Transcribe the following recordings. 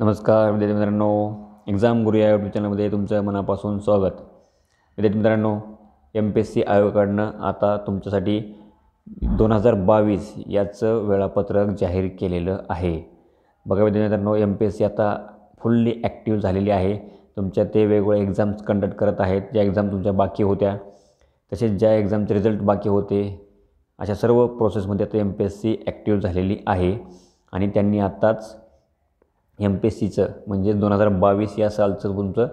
नमस्कार विद्यार्थी मित्रांनो एक्झाम गुरु या यूट्यूब चॅनलमध्ये तुमचं मनापासून स्वागत विद्यार्थी मित्रांनो एम पी एस सी आयोगाकडनं आता तुमच्यासाठी दोन हजार बावीस याचं वेळापत्रक जाहीर केलेलं आहे बघा विद्यार्थी मित्रांनो एम पी एस सी आता फुल्ली ॲक्टिव्ह झालेली आहे तुमच्या ते वेगवेगळ्या एक्झाम्स कंडक्ट करत आहेत ज्या एक्झाम तुमच्या बाकी होत्या तसेच ज्या एक्झामचे रिझल्ट बाकी होते अशा सर्व प्रोसेसमध्ये आता M P S C active झालेली आहे आणि त्यांनी आत्ताच एम पी एस सीचं म्हणजे दोन हजार बावीस या सालचं तुमचं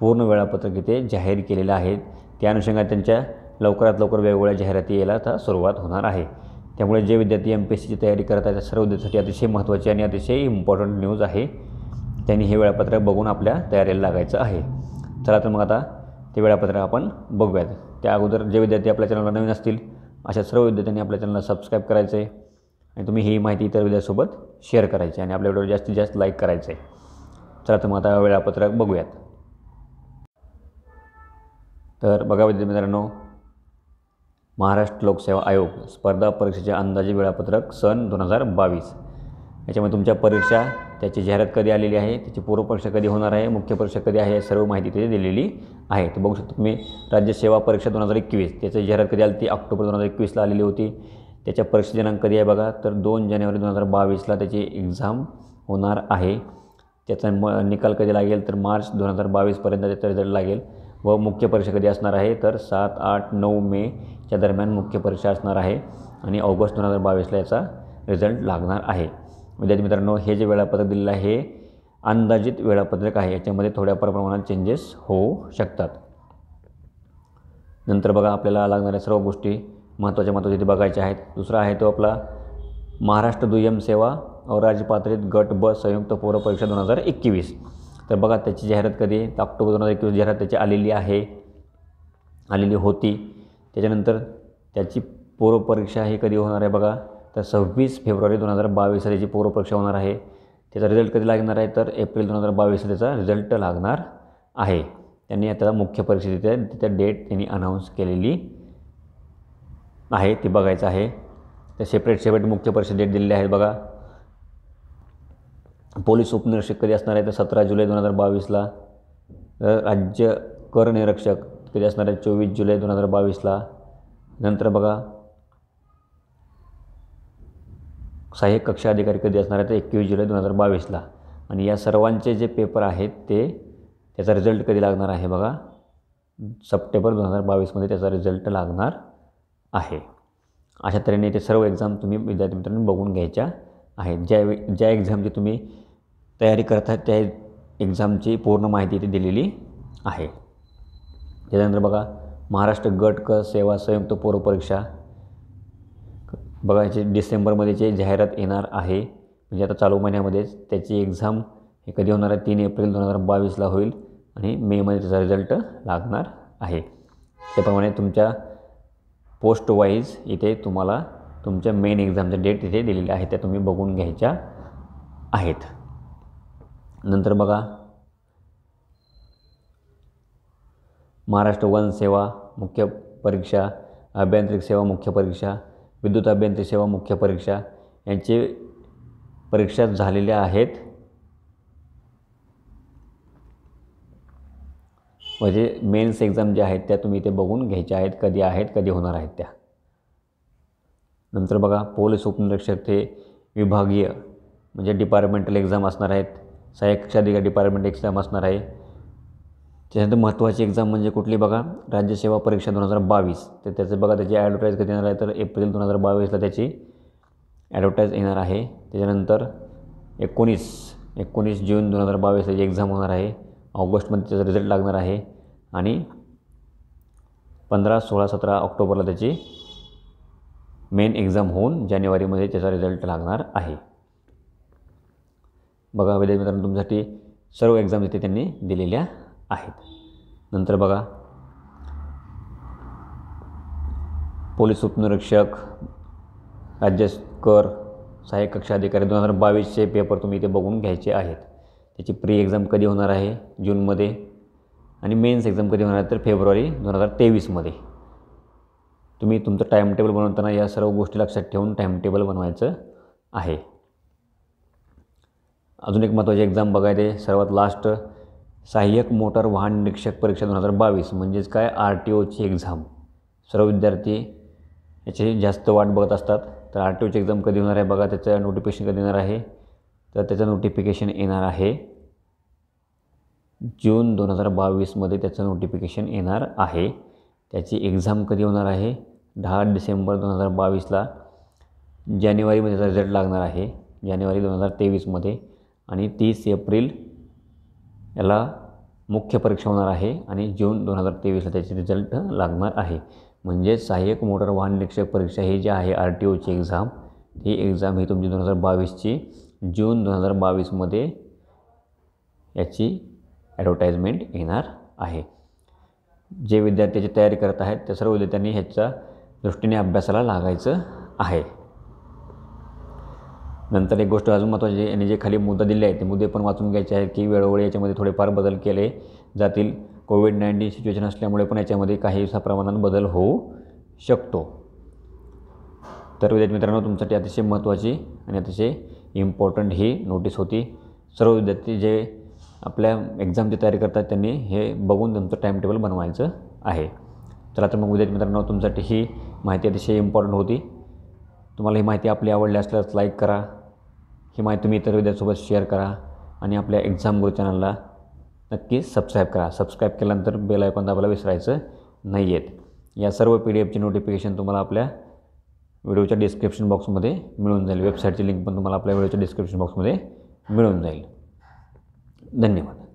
पूर्ण वेळापत्रक इथे जाहीर केलेलं आहे त्या अनुषंगाने त्यांच्या लवकरात लवकर वेगवेगळ्या जाहिराती यायला आता सुरुवात होणार आहे त्यामुळे जे विद्यार्थी एम पी एस सीची तयारी करत आहेत सर्व विद्यार्थ्यांसाठी अतिशय महत्त्वाची आणि अतिशय इम्पॉर्टंट न्यूज आहे त्यांनी हे वेळापत्रक बघून आपल्या तयारीला लागायचं आहे चला तर मग आता ते वेळापत्रक आपण बघूयात त्या अगोदर जे विद्यार्थी आपल्या चॅनलला नवीन असतील अशा सर्व विद्यार्थ्यांनी आपल्या चॅनलला सबस्क्राईब करायचं आहे आणि तुम्ही ही माहिती इतर विद्यार्थ्यांसोबत शेअर करायची आणि आपल्या व्हिडिओ जास्तीत जास्त लाईक करायचं आहे चला तर मग आता वेळापत्रक बघूयात तर बघा विद्यार्थी मित्रांनो महाराष्ट्र लोकसेवा आयोग स्पर्धा परीक्षेचे अंदाजे वेळापत्रक सन दोन हजार बावीस याच्यामध्ये तुमच्या परीक्षा त्याची जाहिरात कधी आलेली आहे त्याची पूर्वपरीक्षा कधी होणार आहे मुख्य परीक्षा कधी आहे सर्व माहिती तिथे दिलेली आहे तर बघू शकता तुम्ही राज्य सेवा परीक्षा दोन हजार एकवीस त्याची जाहिरात कधी आली ती ऑक्टोबर दोन हजार एकवीसला आलेली होती त्याच्या परीक्षे दिनांक कधी आहे बघा तर दोन जानेवारी दोन हजार बावीसला त्याची एक्झाम होणार आहे त्याचा म निकाल कधी लागेल तर मार्च दोन हजार बावीसपर्यंत त्याचा रिझल्ट लागेल व मुख्य परीक्षा कधी असणार आहे तर सात आठ नऊ मेच्या दरम्यान मुख्य परीक्षा असणार आहे आणि ऑगस्ट दोन हजार बावीसला याचा रिझल्ट लागणार आहे विद्यार्थी मित्रांनो हे जे वेळापत्रक दिलेलं आहे अंदाजित वेळापत्रक आहे याच्यामध्ये थोड्याफार प्रमाणात चेंजेस होऊ शकतात नंतर बघा आपल्याला लागणाऱ्या सर्व गोष्टी महत्त्वाच्या महत्त्वाचे ते बघायचे आहेत दुसरा आहे तो आपला महाराष्ट्र दुय्यम सेवा अवराज्य पातळीत गट ब संयुक्त पूर्व परीक्षा दोन हजार एकवीस तर बघा त्याची जाहिरात कधी आहे ऑक्टोबर दोन हजार एकवीस जाहिरात त्याची आलेली आहे आलेली होती त्याच्यानंतर त्याची पूर्वपरीक्षा ही कधी होणार आहे बघा तर सव्वीस फेब्रुवारी दोन हजार बावीसला त्याची पूर्वपरीक्षा होणार आहे त्याचा रिझल्ट कधी लागणार आहे तर एप्रिल दोन हजार बावीसला त्याचा रिझल्ट लागणार आहे त्यांनी आता मुख्य परीक्षा तिथे तिथे डेट त्यांनी अनाऊन्स केलेली आहे ते बघायचं आहे ते सेपरेट सेपरेट मुख्य परिषद डेट दिलेले आहेत बघा पोलीस उपनिरीक्षक कधी असणार आहे तर सतरा जुलै दोन हजार बावीसला राज्य कर निरीक्षक कधी असणार आहे चोवीस जुलै दोन हजार बावीसला नंतर बघा सहाय्यक कक्षा अधिकारी कधी असणार आहे तर एकवीस जुलै दोन हजार बावीसला आणि या सर्वांचे जे पेपर आहेत ते त्याचा रिझल्ट कधी लागणार आहे बघा सप्टेंबर दोन हजार बावीसमध्ये त्याचा रिझल्ट लागणार आहे अशा तऱ्हेने ते सर्व एक्झाम तुम्ही विद्यार्थी मित्रांनो बघून घ्यायच्या आहेत ज्या ज्या एक्झामची तुम्ही तयारी आहात त्या एक्झामची पूर्ण माहिती इथे दिलेली आहे त्याच्यानंतर बघा महाराष्ट्र गट क सेवा संयुक्त पूर्व परीक्षा बघायचे डिसेंबरमध्ये जे जाहिरात येणार आहे म्हणजे आता चालू महिन्यामध्येच त्याची एक्झाम हे कधी होणार आहे तीन एप्रिल दोन हजार बावीसला होईल आणि मेमध्ये त्याचा रिझल्ट लागणार आहे त्याप्रमाणे तुमच्या पोस्ट वाईज इथे तुम्हाला तुमच्या मेन एक्झामच्या डेट इथे दिलेल्या आहेत त्या तुम्ही बघून घ्यायच्या आहेत नंतर बघा महाराष्ट्र वन सेवा मुख्य परीक्षा अभियांत्रिक सेवा मुख्य परीक्षा विद्युत अभियांत्रिक सेवा मुख्य परीक्षा यांचे परीक्षा झालेल्या आहेत म्हणजे मेन्स एक्झाम ज्या आहेत त्या तुम्ही इथे बघून घ्यायच्या आहेत कधी आहेत कधी होणार आहेत त्या नंतर बघा पोलीस उपनिरीक्षक ते विभागीय म्हणजे डिपार्टमेंटल एक्झाम असणार आहेत सहाय्यक्षाधिकारी डिपार्टमेंट एक्झाम असणार आहे त्याच्यानंतर महत्त्वाची एक्झाम म्हणजे कुठली बघा राज्यसेवा परीक्षा दोन हजार बावीस तर त्याचं बघा त्याची ॲडव्हर्टाईज कधी येणार आहे तर एप्रिल दोन हजार बावीसला त्याची ॲडव्हर्टाईज येणार आहे त्याच्यानंतर एकोणीस एकोणीस जून दोन हजार बावीस त्याची एक्झाम होणार आहे ऑगस्टमध्ये त्याचा रिझल्ट लागणार आहे आणि पंधरा सोळा सतरा ऑक्टोबरला त्याची मेन एक्झाम होऊन जानेवारीमध्ये त्याचा रिझल्ट लागणार आहे बघा विद्यार्थी मित्रांनो तुमच्यासाठी सर्व एक्झाम इथे त्यांनी दिलेल्या आहेत नंतर बघा पोलीस उपनिरीक्षक राज्य कर सहाय्यक कक्षा अधिकारी दोन हजार बावीसचे पेपर तुम्ही इथे बघून घ्यायचे आहेत त्याची प्री एक्झाम कधी होणार आहे जूनमध्ये आणि मेन्स एक्झाम कधी होणार आहे तर फेब्रुवारी दोन हजार तेवीसमध्ये तुम्ही तुमचं टाईमटेबल टेबल बनवताना या सर्व गोष्टी लक्षात ठेवून टाईमटेबल टेबल बनवायचं आहे अजून एक महत्त्वाची एक्झाम बघायचे सर्वात लास्ट सहाय्यक मोटर वाहन निरीक्षक परीक्षा दोन हजार बावीस म्हणजेच काय आर टी ओची एक्झाम सर्व विद्यार्थी याची जास्त वाट बघत असतात तर आर टी ओची एक्झाम कधी होणार आहे बघा त्याचं नोटिफिकेशन कधी येणार आहे तर त्याचं नोटिफिकेशन येणार आहे जून दोन हजार बावीसमध्ये त्याचं नोटिफिकेशन येणार आहे त्याची एक्झाम कधी होणार आहे दहा डिसेंबर दोन हजार बावीसला जानेवारीमध्ये त्याचा रिझल्ट लागणार आहे जानेवारी दोन हजार तेवीसमध्ये आणि तीस एप्रिल याला मुख्य परीक्षा होणार आहे आणि जून दोन हजार तेवीसला त्याचे रिझल्ट लागणार आहे म्हणजे सहाय्यक मोटर वाहन निरीक्षक परीक्षा ही जी आहे आर टी ओची एक्झाम ही एक्झाम ही तुमची दोन हजार बावीसची जून दोन हजार बावीसमध्ये याची ॲडव्हर्टाईजमेंट येणार आहे जे विद्यार्थ्याची तयारी करत आहेत त्या सर्व विद्यार्थ्यांनी ह्याच्या दृष्टीने अभ्यासाला लागायचं आहे नंतर एक गोष्ट अजून महत्त्वाची यांनी जे खाली मुद्दा दिले आहेत ते मुद्दे पण वाचून घ्यायचे आहेत की वेळोवेळी याच्यामध्ये थोडेफार बदल केले जातील कोविड नाईन्टीन सिच्युएशन असल्यामुळे पण याच्यामध्ये काही प्रमाणात बदल होऊ शकतो तर विद्यार्थी मित्रांनो तुमच्यासाठी अतिशय महत्त्वाची आणि अतिशय इम्पॉर्टंट ही नोटीस होती सर्व विद्यार्थी जे आपल्या एक्झामची तयारी करतात त्यांनी हे बघून तुमचं टाइम टेबल बनवायचं आहे चला तर मग विद्यार्थी मित्रांनो तुमच्यासाठी ही माहिती अतिशय इम्पॉर्टंट होती तुम्हाला ही माहिती आपली आवडली असल्यास लाईक करा ही माहिती तुम्ही इतर विद्यार्थ्यांसोबत शेअर करा आणि आपल्या एक्झाम गुरु चॅनलला नक्की सबस्क्राईब करा सबस्क्राईब केल्यानंतर बेल आयकॉन दाबायला विसरायचं नाही आहेत या सर्व पी डी एफची नोटिफिकेशन तुम्हाला आपल्या व्हिडिओच्या डिस्क्रिप्शन बॉक्समध्ये मिळून जाईल वेबसाईटची लिंक पण तुम्हाला आपल्या व्हिडिओच्या डिस्क्रिप्शन बॉक्समध्ये मिळून जाईल धन्यवाद